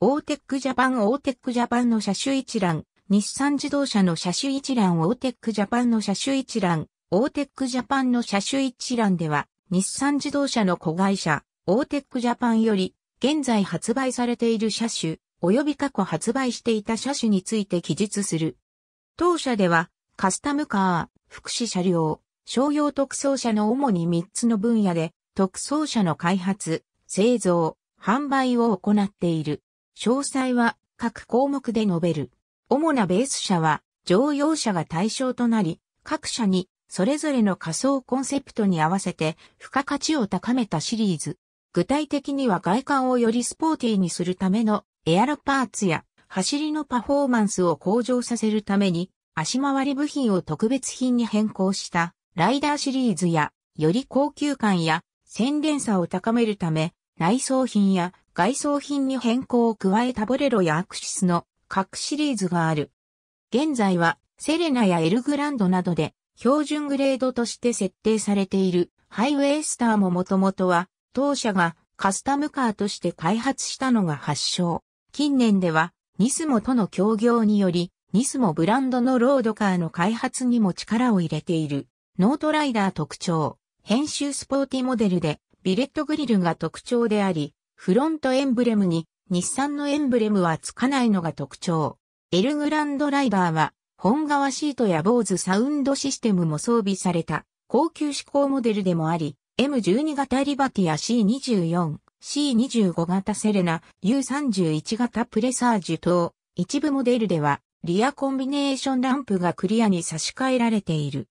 オーテックジャパンオーテックジャパンの車種一覧、日産自動車の車種一覧オーテックジャパンの車種一覧、オーテックジャパンの車種一覧では、日産自動車の子会社、オーテックジャパンより、現在発売されている車種、及び過去発売していた車種について記述する。当社では、カスタムカー、福祉車両、商用特装車の主に3つの分野で、特装車の開発、製造、販売を行っている。詳細は各項目で述べる。主なベース車は乗用車が対象となり、各社にそれぞれの仮想コンセプトに合わせて付加価値を高めたシリーズ。具体的には外観をよりスポーティーにするためのエアロパーツや走りのパフォーマンスを向上させるために足回り部品を特別品に変更したライダーシリーズやより高級感や洗練さを高めるため内装品や外装品に変更を加えたボレロやアクシスの各シリーズがある。現在はセレナやエルグランドなどで標準グレードとして設定されているハイウェイスターももともとは当社がカスタムカーとして開発したのが発祥。近年ではニスモとの協業によりニスモブランドのロードカーの開発にも力を入れているノートライダー特徴編集スポーティモデルでビレットグリルが特徴でありフロントエンブレムに日産のエンブレムはつかないのが特徴。エルグランドライダーは本革シートや坊主サウンドシステムも装備された高級志向モデルでもあり、M12 型リバティア C24、C25 型セレナ、U31 型プレサージュ等、一部モデルではリアコンビネーションランプがクリアに差し替えられている。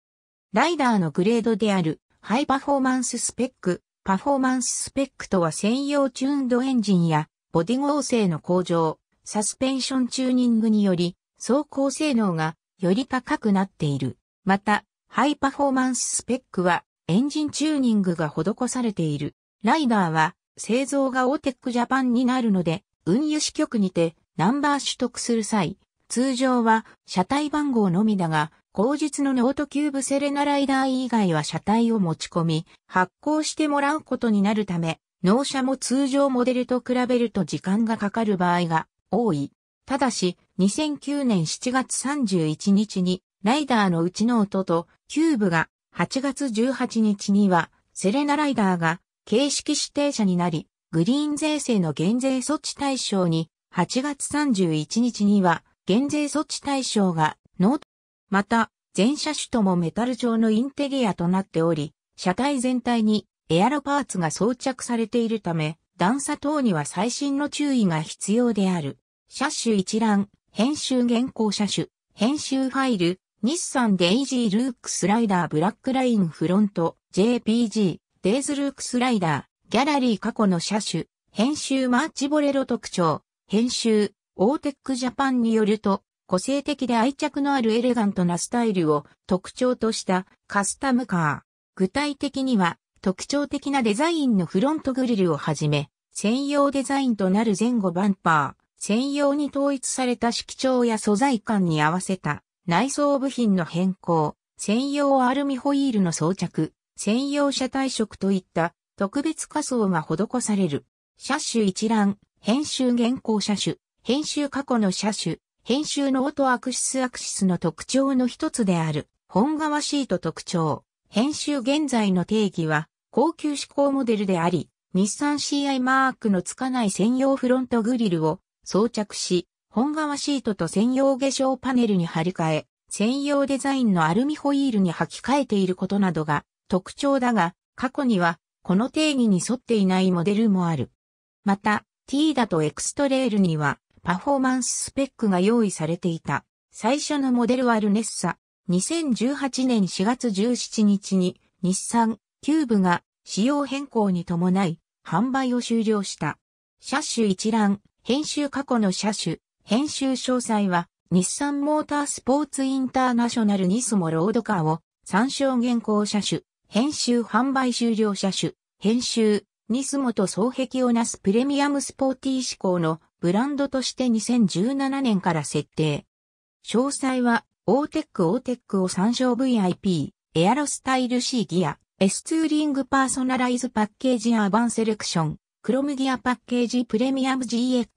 ライダーのグレードであるハイパフォーマンススペックパフォーマンススペックとは専用チューンドエンジンやボディ剛性の向上、サスペンションチューニングにより走行性能がより高くなっている。また、ハイパフォーマンススペックはエンジンチューニングが施されている。ライダーは製造がオーテックジャパンになるので、運輸支局にてナンバー取得する際、通常は車体番号のみだが、後日のノートキューブセレナライダー以外は車体を持ち込み、発行してもらうことになるため、納車も通常モデルと比べると時間がかかる場合が多い。ただし、2009年7月31日に、ライダーのうちノートとキューブが8月18日には、セレナライダーが形式指定車になり、グリーン税制の減税措置対象に、8月31日には減税措置対象がノートまた、全車種ともメタル状のインテリアとなっており、車体全体にエアロパーツが装着されているため、段差等には最新の注意が必要である。車種一覧、編集現行車種、編集ファイル、日産デイジールークスライダーブラックラインフロント、JPG、デイズルークスライダー、ギャラリー過去の車種、編集マーチボレロ特徴、編集、オーテックジャパンによると、個性的で愛着のあるエレガントなスタイルを特徴としたカスタムカー。具体的には特徴的なデザインのフロントグリルをはじめ、専用デザインとなる前後バンパー、専用に統一された色調や素材感に合わせた内装部品の変更、専用アルミホイールの装着、専用車体色といった特別仮装が施される。車種一覧、編集現行車種、編集過去の車種、編集のオートアクシスアクシスの特徴の一つである、本革シート特徴。編集現在の定義は、高級志向モデルであり、日産 CI マークのつかない専用フロントグリルを装着し、本革シートと専用化粧パネルに張り替え、専用デザインのアルミホイールに履き替えていることなどが特徴だが、過去にはこの定義に沿っていないモデルもある。また、T だとエクストレールにはパフォーマンススペックが用意されていた。最初のモデルはルネッサ。2018年4月17日に日産、キューブが仕様変更に伴い販売を終了した。車種一覧、編集過去の車種、編集詳細は日産モータースポーツインターナショナルニスモロードカーを参照現行車種、編集販売終了車種、編集、ニスモと双璧をなすプレミアムスポーティー志向のブランドとして2017年から設定。詳細は、オーテックオーテックを参照 VIP、エアロスタイル C ギア、S ツーリングパーソナライズパッケージアーバンセレクション、クロムギアパッケージプレミアム GX、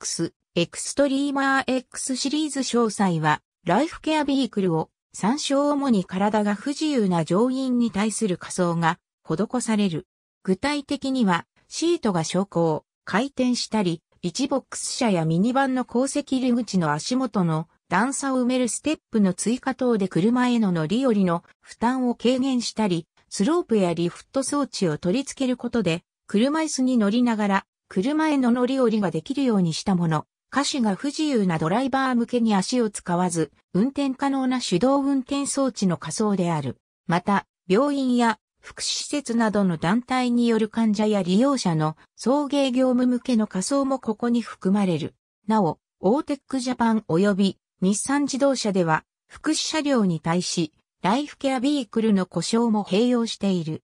エクストリーマー X シリーズ詳細は、ライフケアビークルを参照主に体が不自由な乗員に対する仮想が施される。具体的には、シートが昇降、回転したり、1ボックス車やミニバンの鉱石入り口の足元の段差を埋めるステップの追加等で車への乗り降りの負担を軽減したり、スロープやリフト装置を取り付けることで、車椅子に乗りながら、車への乗り降りができるようにしたもの。歌手が不自由なドライバー向けに足を使わず、運転可能な手動運転装置の仮想である。また、病院や福祉施設などの団体による患者や利用者の送迎業務向けの仮想もここに含まれる。なお、オーテックジャパン及び日産自動車では、福祉車両に対し、ライフケアビークルの故障も併用している。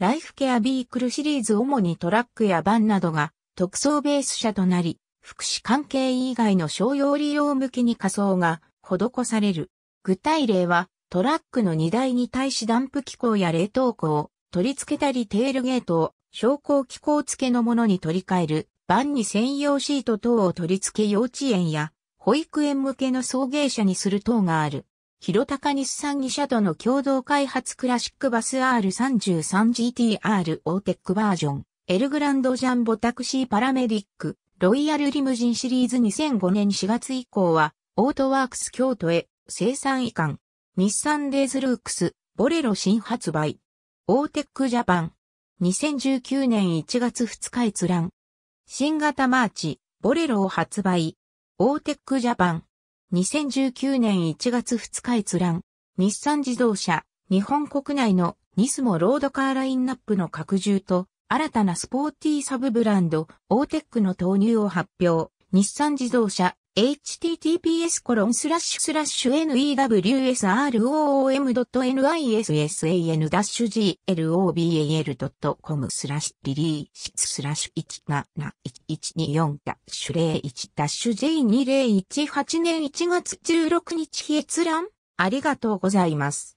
ライフケアビークルシリーズ主にトラックやバンなどが特装ベース車となり、福祉関係以外の商用利用向けに仮装が施される。具体例は、トラックの荷台に対しダンプ機構や冷凍庫を取り付けたりテールゲートを昇降機構付けのものに取り替える、バンに専用シート等を取り付け幼稚園や保育園向けの送迎車にする等がある。広高日産2社との共同開発クラシックバス R33GTR オーテックバージョン、エルグランドジャンボタクシーパラメディック、ロイヤルリムジンシリーズ2005年4月以降は、オートワークス京都へ生産移管、日産レーズルークス、ボレロ新発売。オーテックジャパン。2019年1月2日閲覧。新型マーチ、ボレロを発売。オーテックジャパン。2019年1月2日閲覧。日産自動車、日本国内のニスモロードカーラインナップの拡充と、新たなスポーティーサブブランド、オーテックの投入を発表。日産自動車、https コロンスラッシュスラッシュ newsroom.nissan-global.com スラッシュリリーススラッシュ17124ダッシュ01ダッシュ J2018 年1月16日閲覧ありがとうございます。